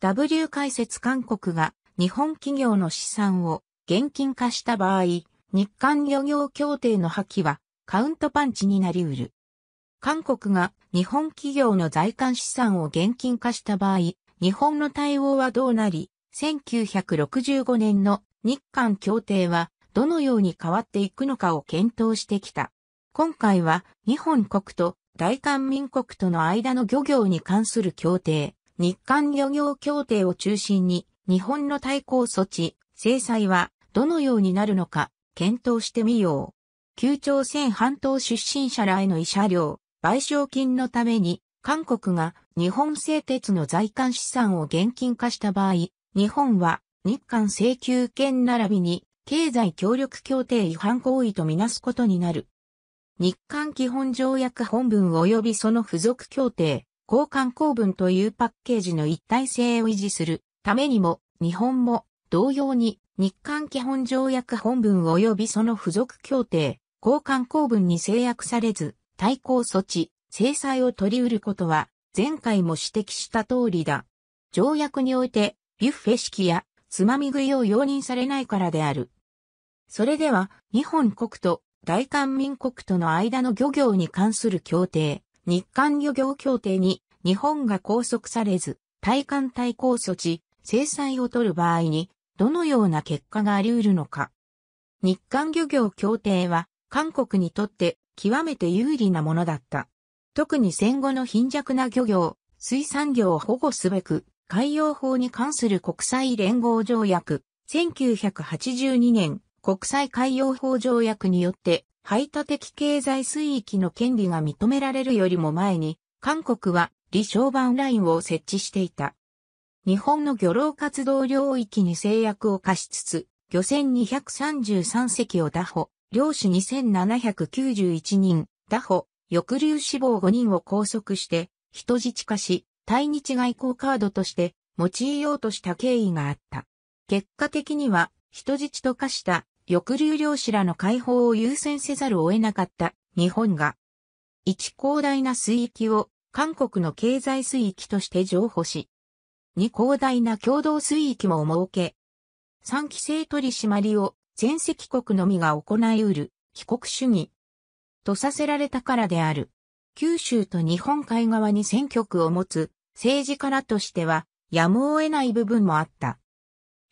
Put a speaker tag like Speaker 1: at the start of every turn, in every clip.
Speaker 1: W 解説韓国が日本企業の資産を現金化した場合、日韓漁業協定の破棄はカウントパンチになり得る。韓国が日本企業の在韓資産を現金化した場合、日本の対応はどうなり、1965年の日韓協定はどのように変わっていくのかを検討してきた。今回は日本国と大韓民国との間の漁業に関する協定、日韓漁業協定を中心に、日本の対抗措置、制裁はどのようになるのか検討してみよう。旧朝鮮半島出身者らへの慰謝料、賠償金のために、韓国が日本製鉄の財韓資産を現金化した場合、日本は日韓請求権並びに経済協力協定違反行為とみなすことになる。日韓基本条約本文及びその付属協定、交換公文というパッケージの一体性を維持するためにも、日本も同様に日韓基本条約本文及びその付属協定、交換公文に制約されず、対抗措置、制裁を取り得ることは、前回も指摘した通りだ。条約において、ビュッフェ式やつまみ食いを容認されないからである。それでは、日本国と大韓民国との間の漁業に関する協定、日韓漁業協定に日本が拘束されず、対艦対抗措置、制裁を取る場合に、どのような結果があり得るのか。日韓漁業協定は、韓国にとって極めて有利なものだった。特に戦後の貧弱な漁業、水産業を保護すべく、海洋法に関する国際連合条約、1982年国際海洋法条約によって排他的経済水域の権利が認められるよりも前に、韓国は李礁盤ラインを設置していた。日本の漁労活動領域に制約を課しつつ、漁船233隻を打捕、漁師2791人、打捕、抑留死亡5人を拘束して、人質化し、対日外交カードとして用いようとした経緯があった。結果的には、人質と化した抑留漁師らの解放を優先せざるを得なかった日本が、一広大な水域を韓国の経済水域として譲歩し、二広大な共同水域も設け、三期生取締りを全席国のみが行い得る帰国主義とさせられたからである。九州と日本海側に選挙区を持つ政治家らとしてはやむを得ない部分もあった。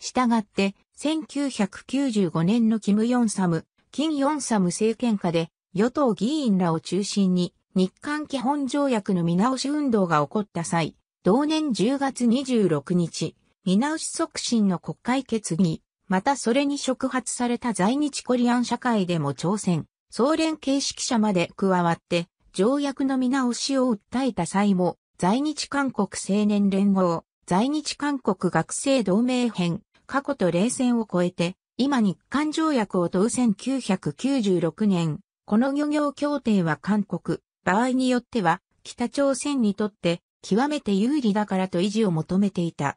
Speaker 1: したがって1995年のキム・ヨンサム、キン・ヨンサム政権下で、与党議員らを中心に、日韓基本条約の見直し運動が起こった際、同年10月26日、見直し促進の国会決議、またそれに触発された在日コリアン社会でも挑戦、総連形式者まで加わって、条約の見直しを訴えた際も、在日韓国青年連合、在日韓国学生同盟編、過去と冷戦を超えて、今日韓条約を問う1996年、この漁業協定は韓国、場合によっては北朝鮮にとって極めて有利だからと維持を求めていた。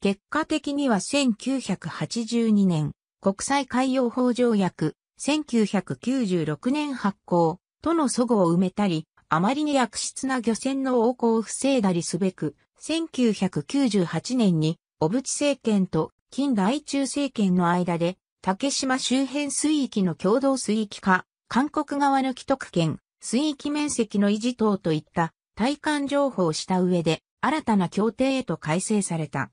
Speaker 1: 結果的には1982年、国際海洋法条約、1996年発行との祖語を埋めたり、あまりに悪質な漁船の横行を防いだりすべく、1998年に、小渕政権と近代中政権の間で、竹島周辺水域の共同水域化、韓国側の既得権、水域面積の維持等といった体感情報をした上で、新たな協定へと改正された。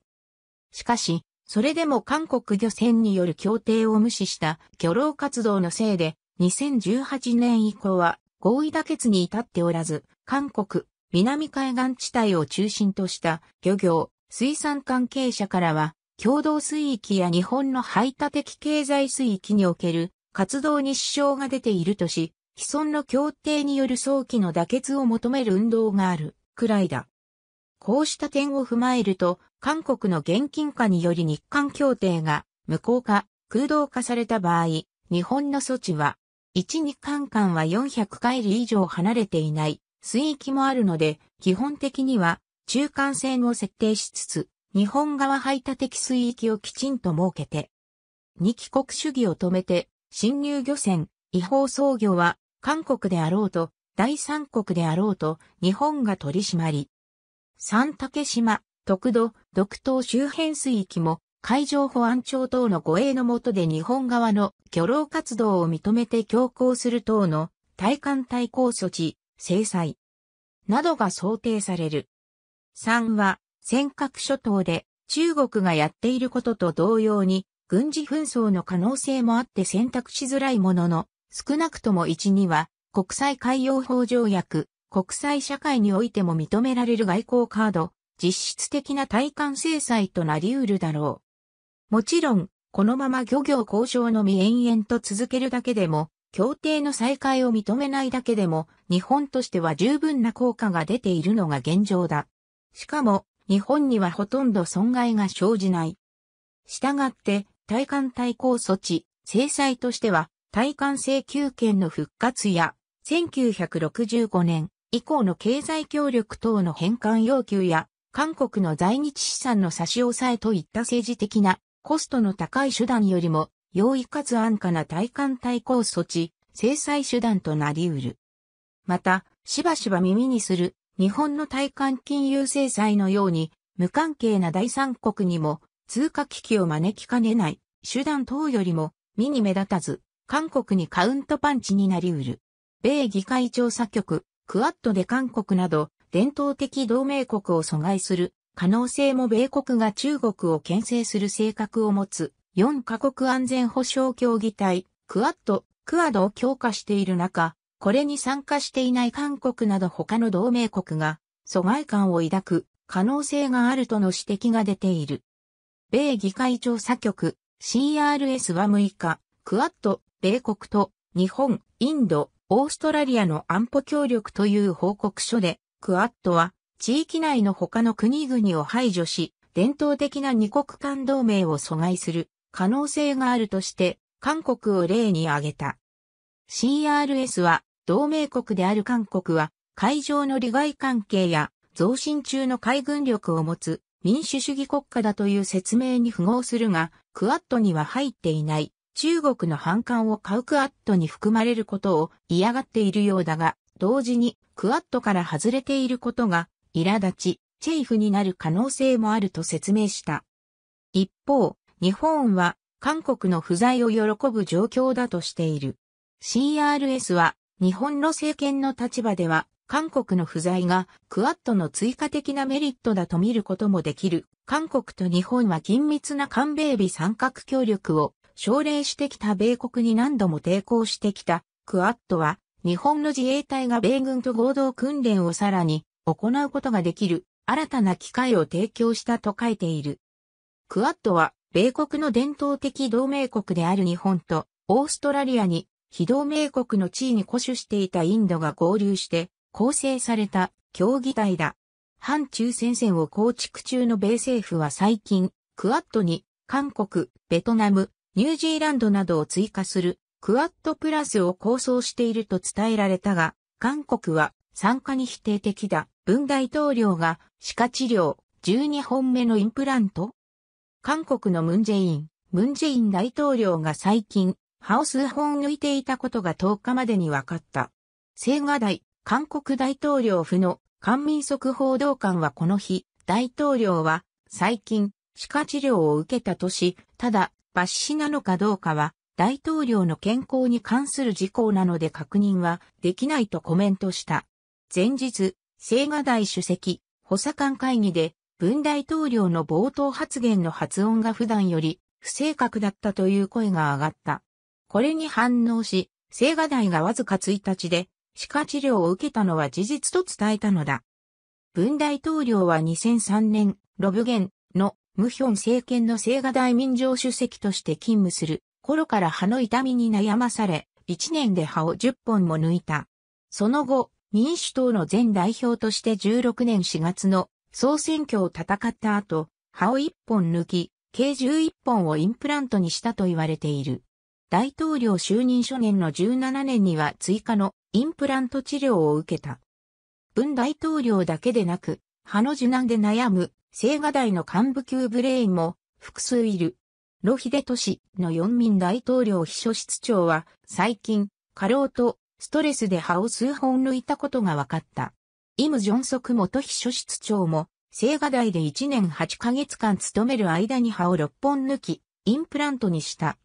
Speaker 1: しかし、それでも韓国漁船による協定を無視した漁労活動のせいで、2018年以降は合意妥結に至っておらず、韓国、南海岸地帯を中心とした漁業、水産関係者からは共同水域や日本の排他的経済水域における活動に支障が出ているとし、既存の協定による早期の妥結を求める運動があるくらいだ。こうした点を踏まえると、韓国の現金化により日韓協定が無効化、空洞化された場合、日本の措置は、1日韓間は400回里以上離れていない水域もあるので、基本的には中間線を設定しつつ、日本側排他的水域をきちんと設けて、二帰国主義を止めて、侵入漁船、違法操業は、韓国であろうと、第三国であろうと、日本が取り締まり、三竹島、徳土、独島周辺水域も、海上保安庁等の護衛の下で日本側の漁労活動を認めて強行する等の対艦対抗措置、制裁などが想定される。3は尖閣諸島で中国がやっていることと同様に軍事紛争の可能性もあって選択しづらいものの少なくとも1には国際海洋法条約、国際社会においても認められる外交カード、実質的な対艦制裁となり得るだろう。もちろん、このまま漁業交渉のみ延々と続けるだけでも、協定の再開を認めないだけでも、日本としては十分な効果が出ているのが現状だ。しかも、日本にはほとんど損害が生じない。したがって、対艦対抗措置、制裁としては、対艦請求権の復活や、1965年以降の経済協力等の返還要求や、韓国の在日資産の差し押さえといった政治的なコストの高い手段よりも、容易かつ安価な対艦対抗措置、制裁手段となり得る。また、しばしば耳にする日本の対韓金融制裁のように、無関係な第三国にも通貨危機を招きかねない、手段等よりも、身に目立たず、韓国にカウントパンチになりうる。米議会調査局、クアッドで韓国など、伝統的同盟国を阻害する可能性も米国が中国を牽制する性格を持つ4カ国安全保障協議体クアッド、クアドを強化している中、これに参加していない韓国など他の同盟国が疎外感を抱く可能性があるとの指摘が出ている。米議会調査局 CRS は6日、クアッド、米国と日本、インド、オーストラリアの安保協力という報告書で、クアッドは地域内の他の国々を排除し、伝統的な二国間同盟を阻害する可能性があるとして、韓国を例に挙げた。CRS は同盟国である韓国は、海上の利害関係や増進中の海軍力を持つ民主主義国家だという説明に符合するが、クアッドには入っていない中国の反感を買うクアッドに含まれることを嫌がっているようだが、同時にクアッドから外れていることが苛立ち、チェイフになる可能性もあると説明した。一方、日本は韓国の不在を喜ぶ状況だとしている。CRS は日本の政権の立場では、韓国の不在がクアッドの追加的なメリットだと見ることもできる。韓国と日本は緊密な韓米美三角協力を奨励してきた米国に何度も抵抗してきたクアッドは日本の自衛隊が米軍と合同訓練をさらに行うことができる新たな機会を提供したと書いている。クアッドは米国の伝統的同盟国である日本とオーストラリアに非同盟国の地位に固守していたインドが合流して構成された協議体だ。反中戦線を構築中の米政府は最近、クワットに韓国、ベトナム、ニュージーランドなどを追加するクワットプラスを構想していると伝えられたが、韓国は参加に否定的だ。文大統領が歯科治療12本目のインプラント韓国のムンジェイン、ムンジェイン大統領が最近歯を数本抜いていたことが10日までに分かった。青瓦台、韓国大統領府の官民速報道官はこの日、大統領は最近、歯科治療を受けたとし、ただ、抜歯なのかどうかは、大統領の健康に関する事項なので確認はできないとコメントした。前日、青瓦台主席、補佐官会議で、文大統領の冒頭発言の発音が普段より不正確だったという声が上がった。これに反応し、青瓦台がわずか1日で、歯科治療を受けたのは事実と伝えたのだ。文大統領は2003年、ロブゲンのムヒョン政権の青瓦台民情主席として勤務する頃から歯の痛みに悩まされ、1年で歯を10本も抜いた。その後、民主党の前代表として16年4月の総選挙を戦った後、歯を1本抜き、計11本をインプラントにしたと言われている。大統領就任初年の17年には追加のインプラント治療を受けた。文大統領だけでなく、歯の受難で悩む、青瓦台の幹部級ブレインも複数いる。ロヒデト氏の四民大統領秘書室長は最近、過労とストレスで歯を数本抜いたことが分かった。イム・ジョンソク元秘書室長も、青瓦台で1年8ヶ月間勤める間に歯を6本抜き、インプラントにした。